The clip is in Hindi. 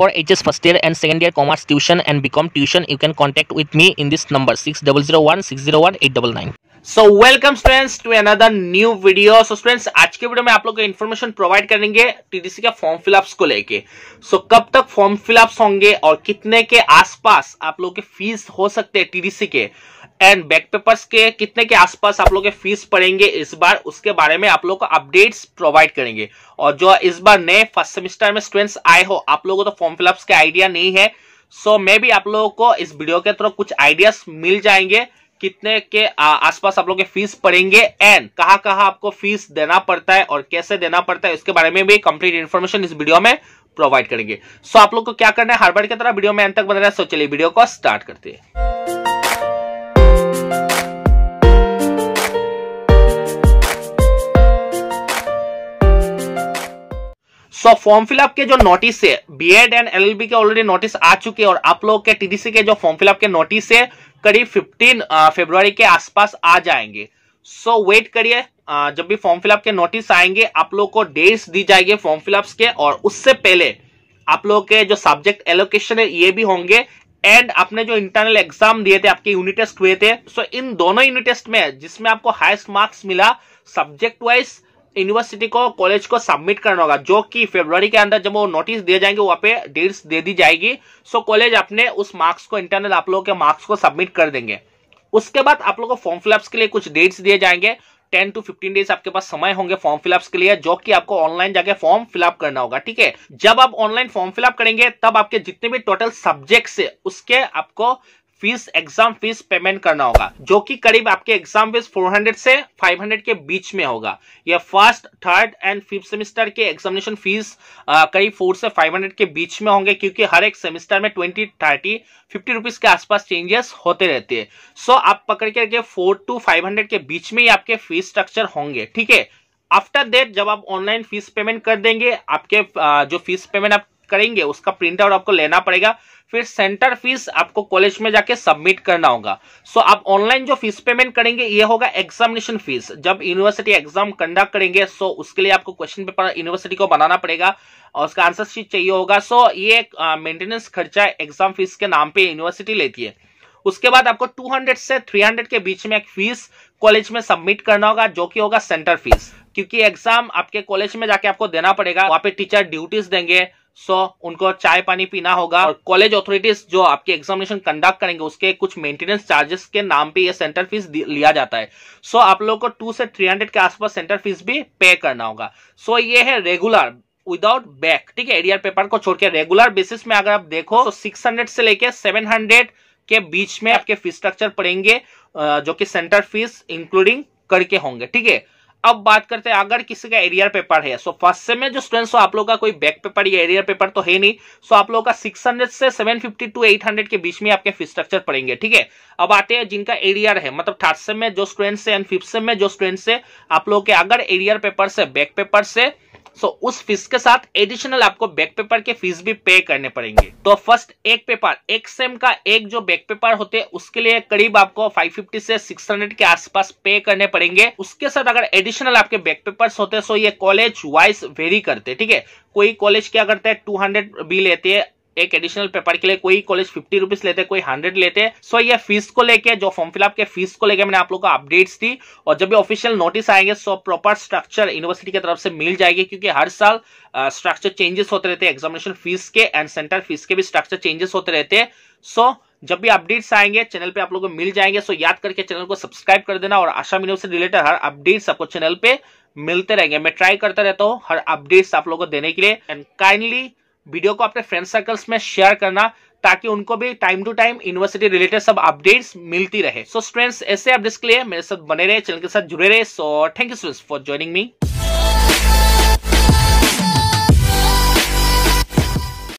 for HS first year and second year commerce tuition and become tuition, you can contact with me in this number 6001 601 899. So welcome students to another new video so students आज के वीडियो में आप लोग को इन्फॉर्मेशन प्रोवाइड करेंगे टीडीसी का फॉर्म फिलअप्स को लेके सो so, कब तक फॉर्म फिलअप्स होंगे और कितने के आसपास आप लोग के फीस हो सकते हैं टीडीसी के एंड बैक पेपर्स के कितने के आसपास आप लोग के फीस पड़ेंगे इस बार उसके बारे में आप लोग को अपडेट्स प्रोवाइड करेंगे और जो इस बार नए फर्स्ट सेमिस्टर में स्टूडेंट्स आए हो आप लोगों को तो फॉर्म फिलअप्स के आइडिया नहीं है सो so, मे भी आप लोगों को इस वीडियो के थ्रो कुछ आइडियाज मिल जाएंगे कितने के आसपास आप लोग के फीस पड़ेंगे एंड कहाँ कहाँ आपको फीस देना पड़ता है और कैसे देना पड़ता है उसके बारे में भी कंप्लीट इन्फॉर्मेशन इस वीडियो में प्रोवाइड करेंगे सो आप लोग को क्या करना है हर की तरह वीडियो में एंड तक बन रहे सो चलिए वीडियो को स्टार्ट करते हैं सो फॉर्म फिलअप के जो नोटिस है बीएड एंड एलएलबी के ऑलरेडी नोटिस आ चुके हैं और आप लोग के टीडीसी के जो फॉर्म फिलअप के नोटिस है करीब फिफ्टीन फेब्रुआरी के आसपास आ जाएंगे सो so, वेट करिए जब भी फॉर्म फिलअप के नोटिस आएंगे आप लोगों को डेट्स दी जाएगी फॉर्म फिलअप्स के और उससे पहले आप लोगों के जो सब्जेक्ट एलोकेशन है ये भी होंगे एंड आपने जो इंटरनल एग्जाम दिए थे आपके यूनिट टेस्ट हुए थे सो so, इन दोनों यूनिट टेस्ट में जिसमें आपको हाइस्ट मार्क्स मिला सब्जेक्ट वाइज यूनिवर्सिटी को कॉलेज को सबमिट करना होगा जो कि फेब्रवरी के अंदर जब वो नोटिस दिए जाएंगे वहां पे डेट्स दे दी जाएगी सो कॉलेज अपने उस मार्क्स को इंटरनल आप लोगों के मार्क्स को सबमिट कर देंगे उसके बाद आप लोगों को फॉर्म फिलअप्स के लिए कुछ डेट्स दिए जाएंगे टेन टू फिफ्टीन डेज आपके पास समय होंगे फॉर्म फिलअप्स के लिए जो कि आपको ऑनलाइन जाके फॉर्म फिलअप करना होगा ठीक है जब आप ऑनलाइन फॉर्म फिलअप करेंगे तब आपके जितने भी टोटल सब्जेक्ट्स है उसके आपको फीस एग्जाम फीस पेमेंट करना होगा जो कि करीब आपके एग्जाम फीस 400 से 500 के बीच में होगा यह first third and fifth semester के एग्जामिनेशन फीस करीब 4 से 500 के बीच में होंगे क्योंकि हर एक सेमेस्टर में 20 30 50 रुपीस के आसपास चेंजेस होते रहते हैं सो so, आप पकड़ करके फोर टू फाइव के बीच में ही आपके फीस स्ट्रक्चर होंगे ठीक है आफ्टर देट जब आप ऑनलाइन फीस पेमेंट कर देंगे आपके जो फीस पेमेंट आप करेंगे उसका प्रिंट आउट आपको लेना पड़ेगा फिर सेंटर फीस आपको कॉलेज में जाके सबमिट करना होगा सो so, आप ऑनलाइन जो फीस पेमेंट करेंगे ये होगा एग्जामिनेशन फीस जब यूनिवर्सिटी एग्जाम कंडक्ट करेंगे सो so उसके लिए आपको क्वेश्चन पेपर यूनिवर्सिटी को बनाना पड़ेगा और उसका आंसर शीट चाहिए होगा सो so, ये मेंटेनेंस खर्चा एग्जाम फीस के नाम पे यूनिवर्सिटी लेती है उसके बाद आपको 200 से 300 के बीच में एक फीस कॉलेज में सबमिट करना होगा जो कि होगा सेंटर फीस क्योंकि एग्जाम आपके कॉलेज में जाके आपको देना पड़ेगा वहां पे टीचर ड्यूटीज देंगे सो so, उनको चाय पानी पीना होगा और कॉलेज अथॉरिटीज जो आपके एग्जामिनेशन कंडक्ट करेंगे उसके कुछ मेंटेनेंस चार्जेस के नाम पे ये सेंटर फीस लिया जाता है सो so, आप लोगों को टू से थ्री हंड्रेड के आसपास सेंटर फीस भी पे करना होगा सो so, ये है रेगुलर विदाउट बैक ठीक है एरियर पेपर को छोड़ के रेगुलर बेसिस में अगर आप देखो तो हंड्रेड से लेके हंड्रेड के बीच में आपके फीस स्ट्रक्चर पड़ेंगे जो कि सेंटर फीस इंक्लूडिंग करके होंगे ठीक है अब बात करते हैं अगर किसी का एरियर पेपर है सो फर्स्ट से में जो स्टूडेंट्स आप लोग का कोई बैक पेपर या एरियर पेपर तो है नहीं सो आप लोग का 600 से 750 टू 800 के बीच में आपके फीस स्ट्रक्चर पड़ेंगे ठीक है अब आते हैं जिनका एरियर है मतलब थर्ड से में जो स्टूडेंट्स है एंड फिफ्थ सेम में जो स्टूडेंट्स है आप लोग के अगर एरियर पेपर से बैक पेपर से सो so, उस फीस के साथ एडिशनल आपको बैक पेपर के फीस भी पे करने पड़ेंगे तो फर्स्ट एक पेपर एक सेम का एक जो बैक पेपर होते हैं उसके लिए करीब आपको 550 से 600 के आसपास पे करने पड़ेंगे उसके साथ अगर एडिशनल आपके बैक पेपर होते हैं सो ये कॉलेज वाइज वेरी करते ठीक है कोई कॉलेज क्या करते हैं टू हंड्रेड भी लेते हैं एक एडिशनल पेपर के लिए कोई कॉलेज फिफ्टी रुपीज लेते कोई हंड्रेड लेते हैं सो ये फीस को लेके जो फॉर्म फिलअप के फीस को लेके मैंने आप लोगों को अपडेट्स दी और जब भी ऑफिशियल नोटिस आएंगे सो प्रॉपर स्ट्रक्चर यूनिवर्सिटी की तरफ से मिल जाएगी क्योंकि हर साल स्ट्रक्चर चेंजेस होते रहते हैं एग्जामिनेशन फीस के एंड सेंटर फीस के भी स्ट्रक्चर चेंजेस होते रहते हैं सो जब भी अपडेट्स आएंगे चैनल पे आप लोगों को मिल जाएंगे सो याद करके चैनल को सब्सक्राइब कर देना और आशा यूनिवर्सिटी से रिलेटेड हर अपडेट्स आपको चैनल पे मिलते रहेंगे मैं ट्राई करता रहता हूँ हर अपडेट्स आप लोगों को देने के लिए एंड काइंडली वीडियो को अपने फ्रेंड सर्कल्स में शेयर करना ताकि उनको भी time to time university related सब अपडेट्स मिलती रहे सो so, स्टूडेंट्स ऐसे अपडेट्स के लिए मेरे साथ बने रहे चैनल के साथ जुड़े रहे so thank you students for joining me